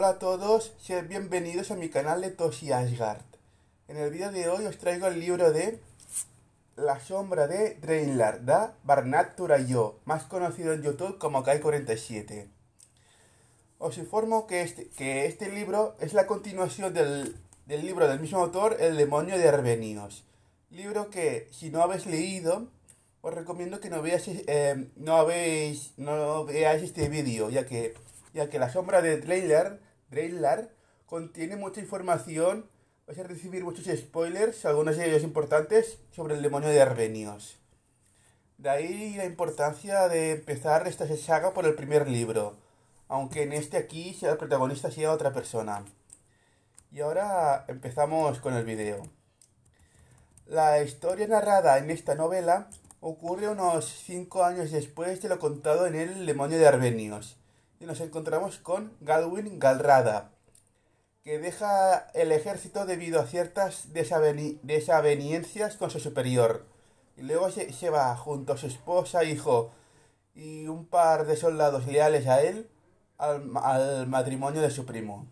Hola a todos, sean bienvenidos a mi canal de Toshi Asgard. En el vídeo de hoy os traigo el libro de La sombra de drainlar da Barnat Turayo, más conocido en YouTube como Kai47. Os informo que este, que este libro es la continuación del, del libro del mismo autor, El demonio de Arvenios, Libro que, si no habéis leído, os recomiendo que no veáis, eh, no, habéis, no veáis este vídeo, ya que ya que la sombra de trailer trailer contiene mucha información. Vais a recibir muchos spoilers, algunos de ellos importantes, sobre el demonio de Arbenios. De ahí la importancia de empezar esta saga por el primer libro, aunque en este aquí sea el protagonista sea otra persona. Y ahora empezamos con el video. La historia narrada en esta novela ocurre unos 5 años después de lo contado en El demonio de Arbenios y nos encontramos con Galwin Galrada, que deja el ejército debido a ciertas desaveniencias con su superior. Y luego se, va junto a su esposa, hijo y un par de soldados leales a él al, al matrimonio de su primo.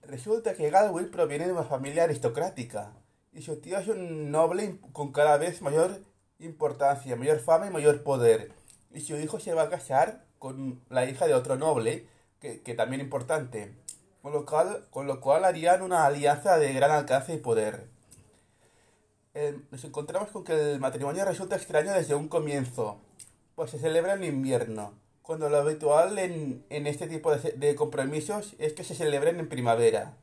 Resulta que Galwin proviene de una familia aristocrática y su tío es un noble con cada vez mayor importancia, mayor fama y mayor poder. Y su hijo se va a casar con la hija de otro noble, que, que también importante, con lo, cual, con lo cual harían una alianza de gran alcance y poder. Eh, nos encontramos con que el matrimonio resulta extraño desde un comienzo, pues se celebra en invierno, cuando lo habitual en, este tipo de, compromisos es que se celebren en primavera.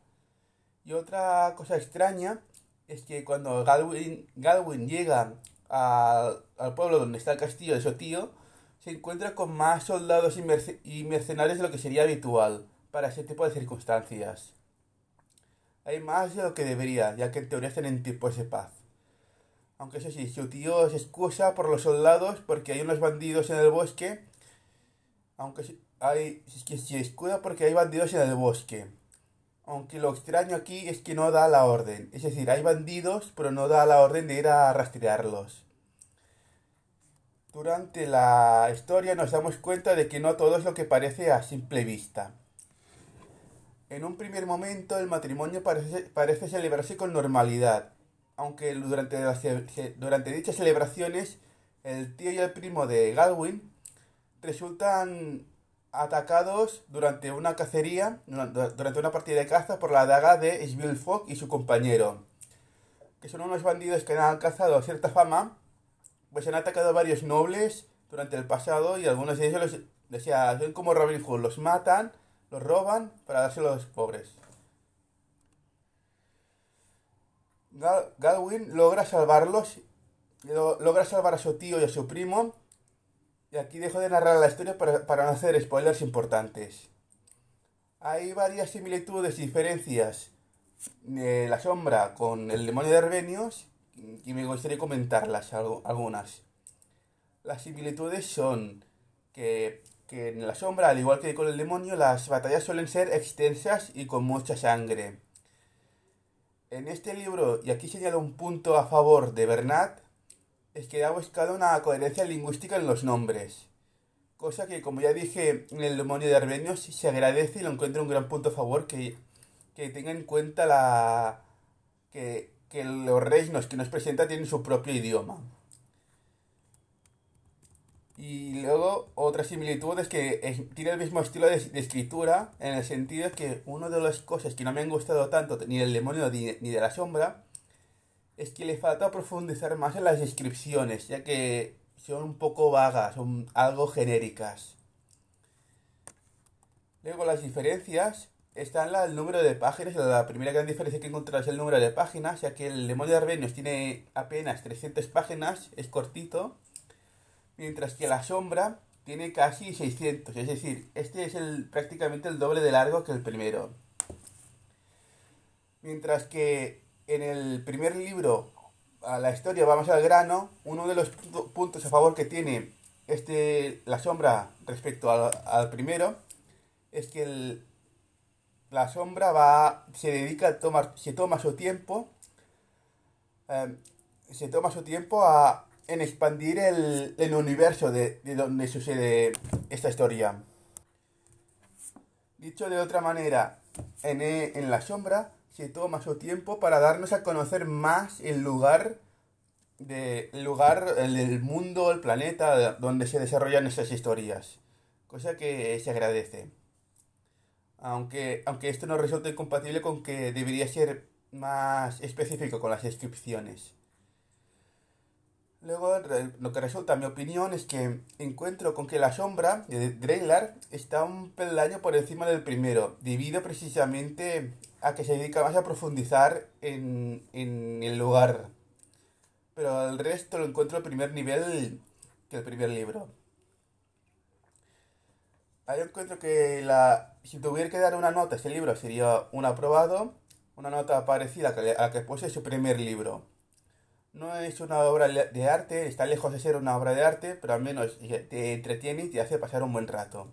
Y otra cosa extraña es que cuando Galwin, llega al pueblo donde está el castillo de su tío, se encuentra con más soldados y, mercenarios de lo que sería habitual para ese tipo de circunstancias. Hay más de lo que debería, ya que en teoría están en tiempos de paz. Aunque eso sí, su tío se excusa por los soldados porque hay unos bandidos en el bosque. Aunque hay, se escuda porque hay bandidos en el bosque. Aunque lo extraño aquí es que no da la orden. Es decir, hay bandidos, pero no da la orden de ir a rastrearlos durante la historia nos damos cuenta de que no todo es lo que parece a simple vista. En un primer momento el matrimonio parece, celebrarse con normalidad, aunque durante, durante dichas celebraciones el tío y el primo de Galwin resultan atacados durante una cacería, durante una partida de caza por la daga de Fogg y su compañero, que son unos bandidos que han alcanzado cierta fama pues han atacado varios nobles durante el pasado y algunos de ellos los, decía, son como Robin Hood, los matan, los roban para dárselo a los pobres. Galwin logra salvarlos, logra salvar a su tío y a su primo. Y aquí dejo de narrar la historia para, no hacer spoilers importantes. Hay varias similitudes y diferencias de eh, la sombra con el demonio de Arvenios y me gustaría comentarlas algunas. Las similitudes son que, en la sombra, al igual que con el demonio, las batallas suelen ser extensas y con mucha sangre. En este libro, y aquí señalo un punto a favor de Bernat, es que ha buscado una coherencia lingüística en los nombres. Cosa que, como ya dije en el demonio de Arbenios, se agradece y lo encuentro un gran punto a favor que, que tenga en cuenta la. que que los reinos que nos presenta tienen su propio idioma. Y luego otra similitud es que tiene el mismo estilo de, escritura, en el sentido que una de las cosas que no me han gustado tanto, ni del demonio ni de la sombra, es que le falta profundizar más en las descripciones, ya que son un poco vagas, son algo genéricas. Luego las diferencias está la, el número de páginas. La primera gran diferencia que encontrarás es el número de páginas, ya que el demonio de Arbenios tiene apenas 300 páginas, es cortito, mientras que la sombra tiene casi 600. Es decir, este es el, prácticamente el doble de largo que el primero. Mientras que en el primer libro, a la historia, vamos al grano, uno de los puntos a favor que tiene este, la sombra respecto al, al primero es que el, la sombra va, se dedica a tomar, se toma su tiempo, em, se toma su tiempo a, en expandir el, universo de, donde sucede esta historia. Dicho de otra manera, e, en, la sombra se toma su tiempo para darnos a conocer más el lugar de lugar, el, mundo, el planeta donde se desarrollan estas historias. Cosa que se agradece. Aunque, aunque esto no resulte incompatible con que debería ser más específico con las descripciones. Luego, lo que resulta, mi opinión, es que encuentro con que la sombra de Greylar está un peldaño por encima del primero, debido precisamente a que se dedica más a profundizar en, en el lugar. Pero al resto lo encuentro al primer nivel que el primer libro. Ahí encuentro que la, si tuviera que dar una nota ese libro sería un aprobado, una nota parecida a la que puse su primer libro. No es una obra de arte, está lejos de ser una obra de arte, pero al menos te entretiene y te hace pasar un buen rato.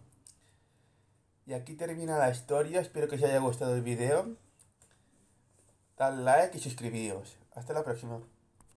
Y aquí termina la historia, espero que os haya gustado el video. Dale like y suscribíos. Hasta la próxima.